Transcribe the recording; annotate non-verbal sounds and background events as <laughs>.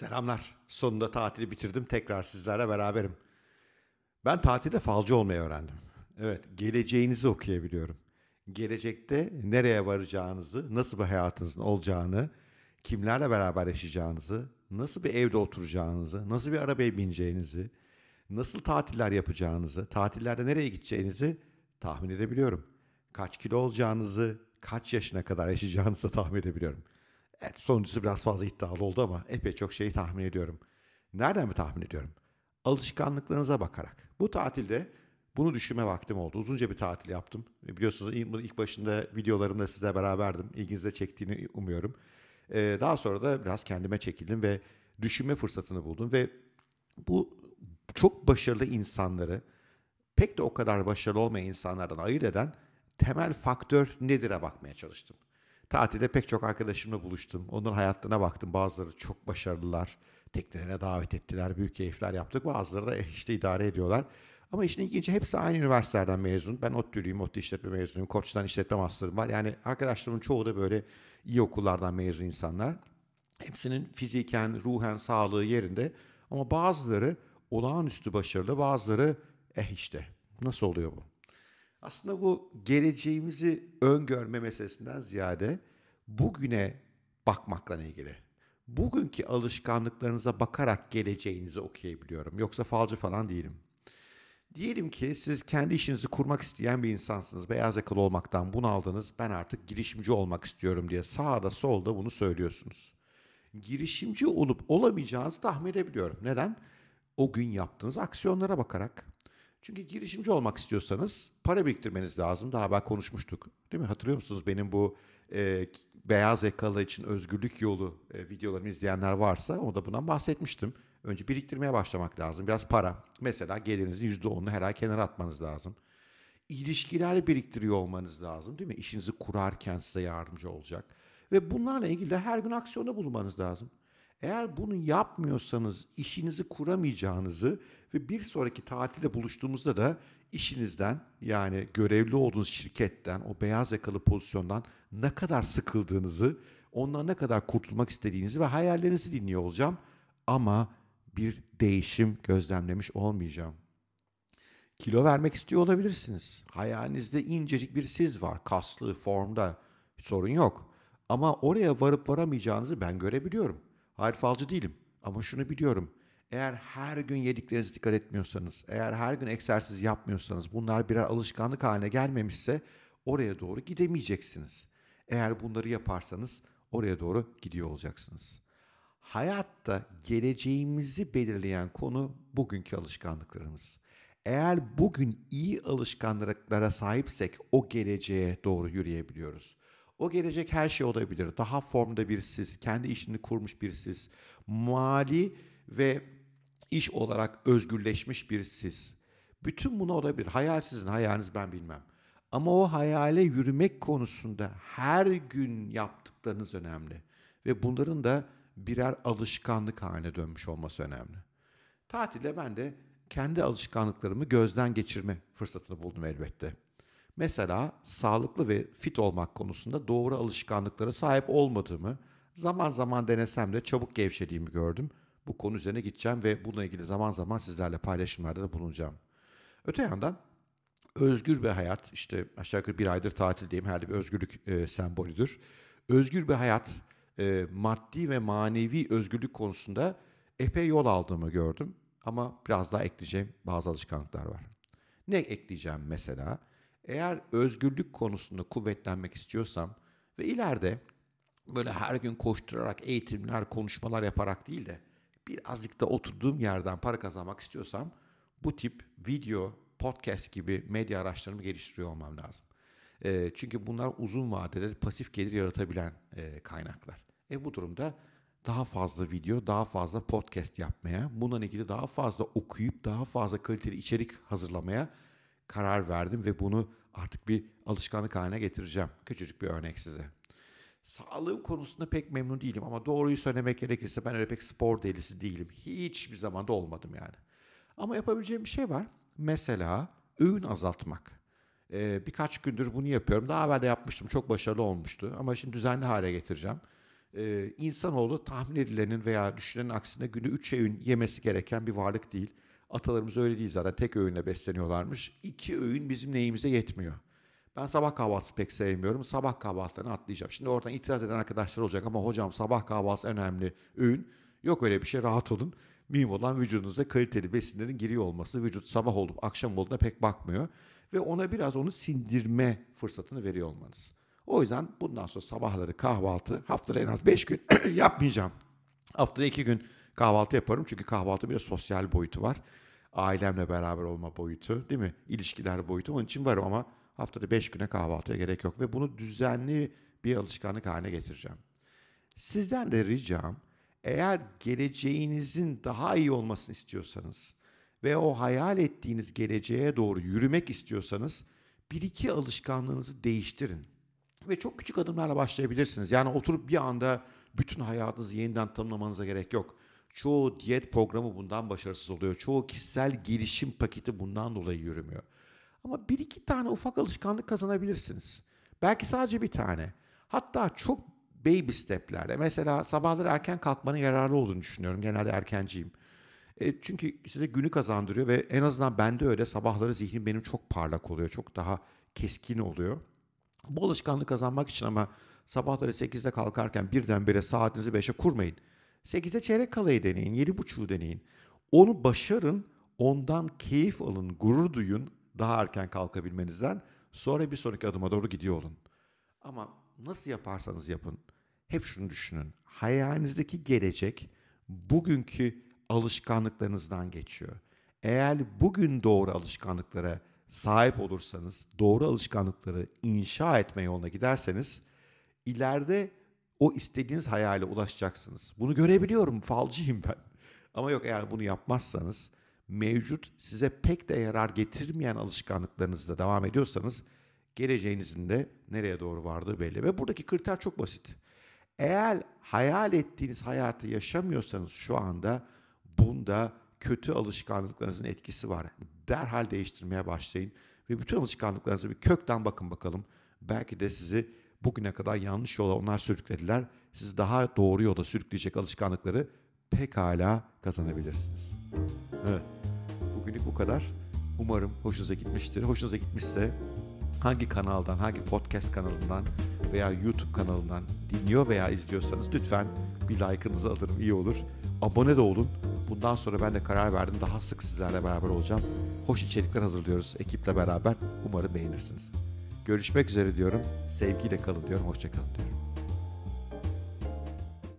Selamlar. Sonunda tatili bitirdim. Tekrar sizlerle beraberim. Ben tatilde falcı olmayı öğrendim. Evet, geleceğinizi okuyabiliyorum. Gelecekte nereye varacağınızı, nasıl bir hayatınızın olacağını, kimlerle beraber yaşayacağınızı, nasıl bir evde oturacağınızı, nasıl bir arabaya bineceğinizi, nasıl tatiller yapacağınızı, tatillerde nereye gideceğinizi tahmin edebiliyorum. Kaç kilo olacağınızı, kaç yaşına kadar yaşayacağınızı tahmin edebiliyorum.'' Evet sonuncusu biraz fazla iddialı oldu ama epey çok şeyi tahmin ediyorum. Nereden mi tahmin ediyorum? Alışkanlıklarınıza bakarak. Bu tatilde bunu düşünme vaktim oldu. Uzunca bir tatil yaptım. E, biliyorsunuz ilk başında videolarımda size beraberdim. İlginize çektiğini umuyorum. Ee, daha sonra da biraz kendime çekildim ve düşünme fırsatını buldum. Ve bu çok başarılı insanları pek de o kadar başarılı olmayan insanlardan ayırt eden temel faktör nedir'e bakmaya çalıştım. Tatilde pek çok arkadaşımla buluştum. Onların hayatlarına baktım. Bazıları çok başarılılar. Teknelere davet ettiler. Büyük keyifler yaptık. Bazıları da eh, işte idare ediyorlar. Ama işin ilginci hepsi aynı üniversitelerden mezun. Ben ODTÜ'lüyüm, ODTÜ işletme mezunuyum. Koç'tan işletme master'ım var. Yani arkadaşlarımın çoğu da böyle iyi okullardan mezun insanlar. Hepsinin fiziken, ruhen sağlığı yerinde. Ama bazıları olağanüstü başarılı, bazıları eh işte. Nasıl oluyor bu? Aslında bu geleceğimizi öngörme meselesinden ziyade bugüne bakmakla ilgili. Bugünkü alışkanlıklarınıza bakarak geleceğinizi okuyabiliyorum. Yoksa falcı falan değilim. Diyelim ki siz kendi işinizi kurmak isteyen bir insansınız. Beyaz yakalı olmaktan bunaldınız. Ben artık girişimci olmak istiyorum diye sağda solda bunu söylüyorsunuz. Girişimci olup olamayacağınızı tahmin edebiliyorum. Neden? O gün yaptığınız aksiyonlara bakarak. Çünkü girişimci olmak istiyorsanız para biriktirmeniz lazım. Daha evvel konuşmuştuk. Değil mi? Hatırlıyor musunuz benim bu e, beyaz yakalı için özgürlük yolu e, videolarımı izleyenler varsa o da bundan bahsetmiştim. Önce biriktirmeye başlamak lazım. Biraz para. Mesela gelirinizin %10'unu her ay kenara atmanız lazım. İlişkiler biriktiriyor olmanız lazım değil mi? İşinizi kurarken size yardımcı olacak. Ve bunlarla ilgili de her gün aksiyonu bulmanız lazım. Eğer bunu yapmıyorsanız işinizi kuramayacağınızı ve bir sonraki tatilde buluştuğumuzda da işinizden yani görevli olduğunuz şirketten o beyaz yakalı pozisyondan ne kadar sıkıldığınızı, ondan ne kadar kurtulmak istediğinizi ve hayallerinizi dinliyor olacağım ama bir değişim gözlemlemiş olmayacağım. Kilo vermek istiyor olabilirsiniz. Hayalinizde incecik bir siz var. Kaslı, formda sorun yok. Ama oraya varıp varamayacağınızı ben görebiliyorum. Hayır falcı değilim ama şunu biliyorum. Eğer her gün yediklerinize dikkat etmiyorsanız, eğer her gün egzersiz yapmıyorsanız, bunlar birer alışkanlık haline gelmemişse oraya doğru gidemeyeceksiniz. Eğer bunları yaparsanız oraya doğru gidiyor olacaksınız. Hayatta geleceğimizi belirleyen konu bugünkü alışkanlıklarımız. Eğer bugün iyi alışkanlıklara sahipsek o geleceğe doğru yürüyebiliyoruz. O gelecek her şey olabilir. Daha formda bir siz, kendi işini kurmuş bir siz, mali ve iş olarak özgürleşmiş bir siz. Bütün bunu olabilir. Hayal sizin, hayaliniz ben bilmem. Ama o hayale yürümek konusunda her gün yaptıklarınız önemli. Ve bunların da birer alışkanlık haline dönmüş olması önemli. Tatilde ben de kendi alışkanlıklarımı gözden geçirme fırsatını buldum elbette. Mesela sağlıklı ve fit olmak konusunda doğru alışkanlıklara sahip olmadığımı, zaman zaman denesem de çabuk gevşediğimi gördüm. Bu konu üzerine gideceğim ve bununla ilgili zaman zaman sizlerle paylaşımlarda da bulunacağım. Öte yandan özgür bir hayat, işte aşağı yukarı bir aydır tatildeyim, herhalde bir özgürlük e, sembolüdür. Özgür bir hayat, e, maddi ve manevi özgürlük konusunda epey yol aldığımı gördüm. Ama biraz daha ekleyeceğim bazı alışkanlıklar var. Ne ekleyeceğim mesela? Eğer özgürlük konusunda kuvvetlenmek istiyorsam ve ileride böyle her gün koşturarak eğitimler, konuşmalar yaparak değil de birazcık da oturduğum yerden para kazanmak istiyorsam bu tip video, podcast gibi medya araçlarımı geliştiriyor olmam lazım. E, çünkü bunlar uzun vadede pasif gelir yaratabilen e, kaynaklar. E bu durumda daha fazla video, daha fazla podcast yapmaya, bununla ilgili daha fazla okuyup daha fazla kaliteli içerik hazırlamaya karar verdim ve bunu artık bir alışkanlık haline getireceğim. Küçücük bir örnek size. Sağlığım konusunda pek memnun değilim ama doğruyu söylemek gerekirse ben öyle pek spor delisi değilim. Hiçbir zamanda olmadım yani. Ama yapabileceğim bir şey var. Mesela öğün azaltmak. Ee, birkaç gündür bunu yapıyorum. Daha evvel de yapmıştım. Çok başarılı olmuştu. Ama şimdi düzenli hale getireceğim. Ee, insanoğlu tahmin edilenin veya düşünenin aksine günü 3 öğün yemesi gereken bir varlık değil. Atalarımız öyle değil zaten. Tek öğünle besleniyorlarmış. İki öğün bizim neyimize yetmiyor. Ben sabah kahvaltısı pek sevmiyorum. Sabah kahvaltılarını atlayacağım. Şimdi oradan itiraz eden arkadaşlar olacak ama hocam sabah kahvaltısı önemli. Öğün. Yok öyle bir şey rahat olun. Mühim olan vücudunuza kaliteli besinlerin giriyor olması. Vücut sabah olup akşam olduğuna pek bakmıyor. Ve ona biraz onu sindirme fırsatını veriyor olmanız. O yüzden bundan sonra sabahları kahvaltı haftada en az 5 gün <clears throat> yapmayacağım. Haftada 2 gün Kahvaltı yaparım çünkü kahvaltı bir de sosyal boyutu var. Ailemle beraber olma boyutu değil mi? İlişkiler boyutu onun için varım ama haftada 5 güne kahvaltıya gerek yok. Ve bunu düzenli bir alışkanlık haline getireceğim. Sizden de ricam eğer geleceğinizin daha iyi olmasını istiyorsanız ve o hayal ettiğiniz geleceğe doğru yürümek istiyorsanız bir iki alışkanlığınızı değiştirin. Ve çok küçük adımlarla başlayabilirsiniz. Yani oturup bir anda bütün hayatınızı yeniden tanımlamanıza gerek yok. Çoğu diyet programı bundan başarısız oluyor. Çoğu kişisel gelişim paketi bundan dolayı yürümüyor. Ama bir iki tane ufak alışkanlık kazanabilirsiniz. Belki sadece bir tane. Hatta çok baby steplerle. Mesela sabahları erken kalkmanın yararlı olduğunu düşünüyorum. Genelde erkenciyim. E, çünkü size günü kazandırıyor ve en azından bende öyle sabahları zihnim benim çok parlak oluyor. Çok daha keskin oluyor. Bu alışkanlığı kazanmak için ama sabahları 8'de kalkarken birdenbire saatinizi 5'e kurmayın. 8'e çeyrek kalayı deneyin, 7.5'u deneyin. Onu başarın, ondan keyif alın, gurur duyun daha erken kalkabilmenizden. Sonra bir sonraki adıma doğru gidiyor olun. Ama nasıl yaparsanız yapın. Hep şunu düşünün. Hayalinizdeki gelecek bugünkü alışkanlıklarınızdan geçiyor. Eğer bugün doğru alışkanlıklara sahip olursanız, doğru alışkanlıkları inşa etme yoluna giderseniz ileride o istediğiniz hayale ulaşacaksınız. Bunu görebiliyorum, falcıyım ben. <laughs> Ama yok eğer bunu yapmazsanız mevcut size pek de yarar getirmeyen alışkanlıklarınızda devam ediyorsanız geleceğinizin de nereye doğru vardığı belli. Ve buradaki kriter çok basit. Eğer hayal ettiğiniz hayatı yaşamıyorsanız şu anda bunda kötü alışkanlıklarınızın etkisi var. Derhal değiştirmeye başlayın ve bütün alışkanlıklarınızı bir kökten bakın bakalım. Belki de sizi bugüne kadar yanlış yola onlar sürüklediler. Siz daha doğru yola sürükleyecek alışkanlıkları pekala kazanabilirsiniz. Evet. Bugünlük bu kadar. Umarım hoşunuza gitmiştir. Hoşunuza gitmişse hangi kanaldan, hangi podcast kanalından veya YouTube kanalından dinliyor veya izliyorsanız lütfen bir like'ınızı alırım iyi olur. Abone de olun. Bundan sonra ben de karar verdim. Daha sık sizlerle beraber olacağım. Hoş içerikler hazırlıyoruz ekiple beraber. Umarım beğenirsiniz. Görüşmek üzere diyorum. Sevgiyle kalın diyorum. Hoşçakalın diyorum.